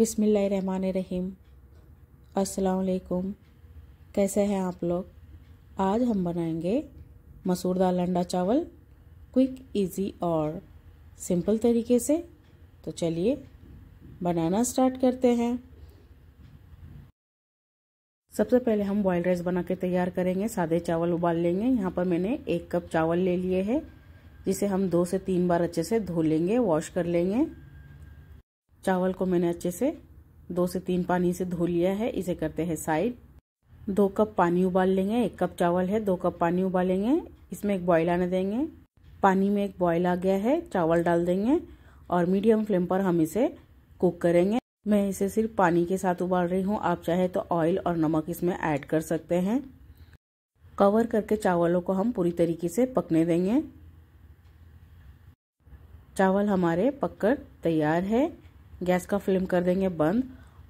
बिसमीम असलकुम कैसे हैं आप लोग आज हम बनाएंगे मसूर दाल अंडा चावल क्विक इजी और सिंपल तरीके से तो चलिए बनाना स्टार्ट करते हैं सबसे पहले हम बॉयल राइस बना के तैयार करेंगे सादे चावल उबाल लेंगे यहाँ पर मैंने एक कप चावल ले लिए हैं जिसे हम दो से तीन बार अच्छे से धो लेंगे वॉश कर लेंगे चावल को मैंने अच्छे से दो से तीन पानी से धो लिया है इसे करते हैं साइड दो कप पानी उबाल लेंगे एक कप चावल है दो कप पानी उबालेंगे इसमें एक बॉयल आने देंगे पानी में एक बॉयल आ गया है चावल डाल देंगे और मीडियम फ्लेम पर हम इसे कुक करेंगे मैं इसे सिर्फ पानी के साथ उबाल रही हूँ आप चाहे तो ऑयल और नमक इसमें ऐड कर सकते हैं कवर करके चावलों को हम पूरी तरीके से पकने देंगे चावल हमारे पककर तैयार है गैस का फ्लेम कर देंगे बंद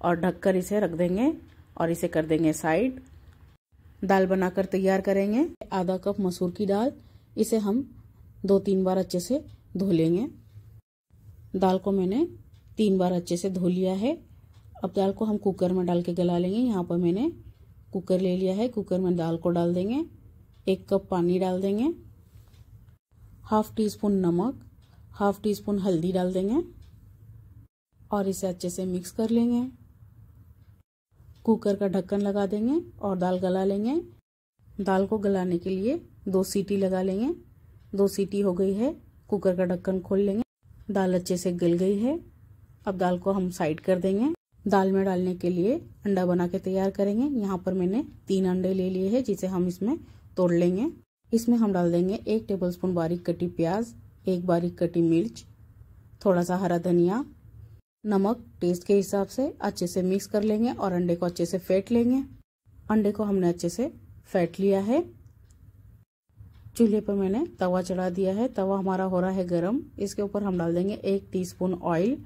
और ढककर इसे रख देंगे और इसे कर देंगे साइड दाल बनाकर तैयार करेंगे आधा कप मसूर की दाल इसे हम दो तीन बार अच्छे से धो लेंगे दाल को मैंने तीन बार अच्छे से धो लिया है अब दाल को हम कुकर में डाल के गला लेंगे यहाँ पर मैंने कुकर ले लिया है कुकर में दाल को डाल देंगे एक कप पानी डाल देंगे हाफ टी स्पून नमक हाफ टी स्पून हल्दी डाल देंगे और इसे अच्छे से मिक्स कर लेंगे कुकर का ढक्कन लगा देंगे और दाल गला लेंगे दाल को गलाने के लिए दो सीटी लगा लेंगे दो सीटी हो गई है कुकर का ढक्कन खोल लेंगे दाल अच्छे से गल गई है अब दाल को हम साइड कर देंगे दाल में डालने के लिए अंडा बना के तैयार करेंगे यहाँ पर मैंने तीन अंडे ले लिए हैं जिसे हम इसमें तोड़ लेंगे इसमें हम डाल देंगे एक टेबलस्पून बारीक कटी प्याज एक बारीक कटी मिर्च थोड़ा सा हरा धनिया नमक टेस्ट के हिसाब से अच्छे से मिक्स कर लेंगे और अंडे को अच्छे से फेंट लेंगे अंडे को हमने अच्छे से फेंट लिया है चूल्हे पर मैंने तवा चढ़ा दिया है तवा हमारा हो रहा है गरम इसके ऊपर हम डाल देंगे एक टीस्पून ऑयल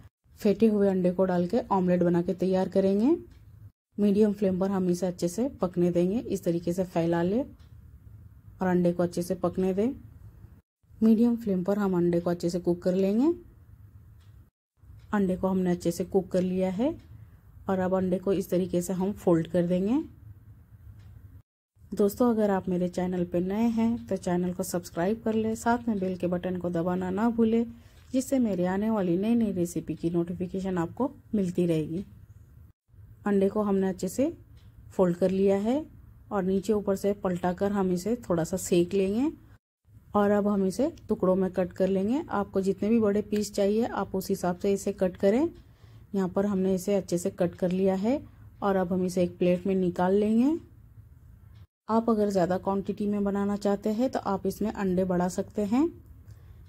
फेंटे हुए अंडे को डाल के ऑमलेट बना के तैयार करेंगे मीडियम फ्लेम पर हम इसे अच्छे से पकने देंगे इस तरीके से फैला ले और अंडे को अच्छे से पकने दें मीडियम फ्लेम पर हम अंडे को अच्छे से कुक कर लेंगे अंडे को हमने अच्छे से कुक कर लिया है और अब अंडे को इस तरीके से हम फोल्ड कर देंगे दोस्तों अगर आप मेरे चैनल पर नए हैं तो चैनल को सब्सक्राइब कर ले साथ में बेल के बटन को दबाना ना भूलें जिससे मेरे आने वाली नई नई रेसिपी की नोटिफिकेशन आपको मिलती रहेगी अंडे को हमने अच्छे से फोल्ड कर लिया है और नीचे ऊपर से पलटा कर हम इसे थोड़ा सा सेक लेंगे और अब हम इसे टुकड़ों में कट कर लेंगे आपको जितने भी बड़े पीस चाहिए आप उस हिसाब से इसे कट करें यहाँ पर हमने इसे अच्छे से कट कर लिया है और अब हम इसे एक प्लेट में निकाल लेंगे आप अगर ज़्यादा क्वांटिटी में बनाना चाहते हैं तो आप इसमें अंडे बढ़ा सकते हैं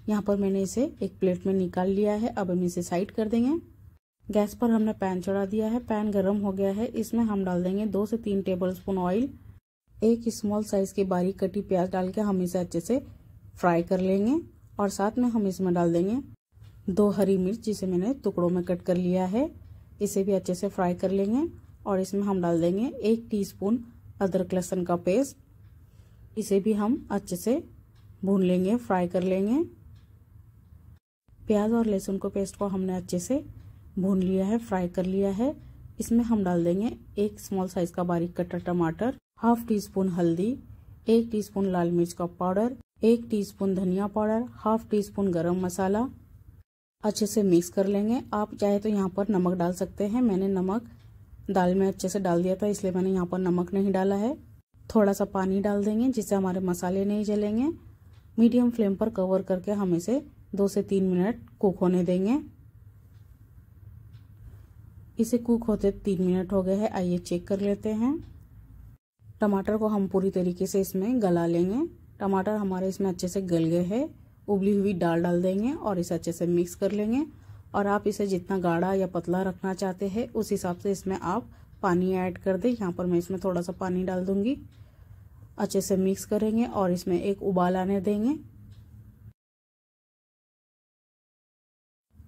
यहाँ पर मैंने इसे एक प्लेट में निकाल लिया है अब हम इसे साइड कर देंगे गैस पर हमने पैन चढ़ा दिया है पैन गर्म हो गया है इसमें हम डाल देंगे दो से तीन टेबल स्पून ऑयल एक स्मॉल साइज की बारीक कटी प्याज डाल के हम इसे अच्छे से फ्राई कर लेंगे और साथ में हम इसमें डाल देंगे दो हरी मिर्च जिसे मैंने टुकड़ों में कट कर लिया है इसे भी अच्छे से फ्राई कर लेंगे और इसमें हम डाल देंगे एक टीस्पून अदरक लहसुन का पेस्ट इसे भी हम अच्छे से भून लेंगे फ्राई कर लेंगे प्याज और लहसुन को पेस्ट को हमने अच्छे से भून लिया है फ्राई कर लिया है इसमें हम डाल देंगे एक स्मॉल साइज का बारीक कटा टमाटर हाफ टी स्पून हल्दी एक टीस्पून लाल मिर्च का पाउडर एक टीस्पून धनिया पाउडर हाफ टी स्पून गर्म मसाला अच्छे से मिक्स कर लेंगे आप चाहे तो यहाँ पर नमक डाल सकते हैं मैंने नमक दाल में अच्छे से डाल दिया था इसलिए मैंने यहाँ पर नमक नहीं डाला है थोड़ा सा पानी डाल देंगे जिससे हमारे मसाले नहीं जलेंगे मीडियम फ्लेम पर कवर करके हम इसे दो से तीन मिनट कुक होने देंगे इसे कुक होते तीन मिनट हो गए हैं आइए चेक कर लेते हैं टमाटर को हम पूरी तरीके से इसमें गला लेंगे टमाटर हमारे इसमें अच्छे से गल गए हैं उबली हुई दाल डाल देंगे और इसे अच्छे से मिक्स कर लेंगे और आप इसे जितना गाढ़ा या पतला रखना चाहते हैं उस हिसाब से इसमें आप पानी ऐड कर दें यहाँ पर मैं इसमें थोड़ा सा पानी डाल दूंगी अच्छे से मिक्स करेंगे और इसमें एक उबाल आने देंगे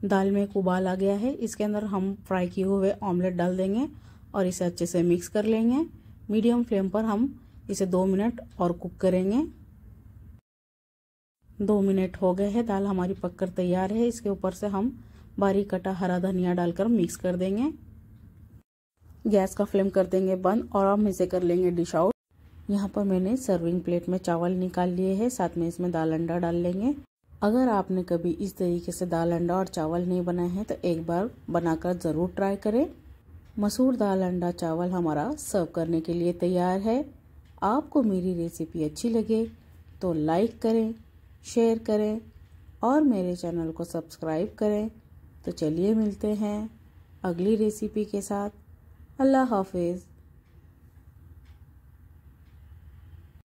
दाल में एक उबाल आ गया है इसके अंदर हम फ्राई किए हुए ऑमलेट डाल देंगे और इसे अच्छे से मिक्स कर लेंगे मीडियम फ्लेम पर हम इसे दो मिनट और कुक करेंगे दो मिनट हो गए हैं दाल हमारी पककर तैयार है इसके ऊपर से हम बारीक कटा हरा धनिया डालकर मिक्स कर देंगे गैस का फ्लेम कर देंगे बंद और हम इसे कर लेंगे डिश आउट यहाँ पर मैंने सर्विंग प्लेट में चावल निकाल लिए हैं साथ में इसमें दाल अंडा डाल लेंगे अगर आपने कभी इस तरीके से दाल अंडा और चावल नहीं बनाए हैं तो एक बार बनाकर ज़रूर ट्राई करें मसूर दाल अंडा चावल हमारा सर्व करने के लिए तैयार है आपको मेरी रेसिपी अच्छी लगे तो लाइक करें शेयर करें और मेरे चैनल को सब्सक्राइब करें तो चलिए मिलते हैं अगली रेसिपी के साथ अल्लाह हाफिज़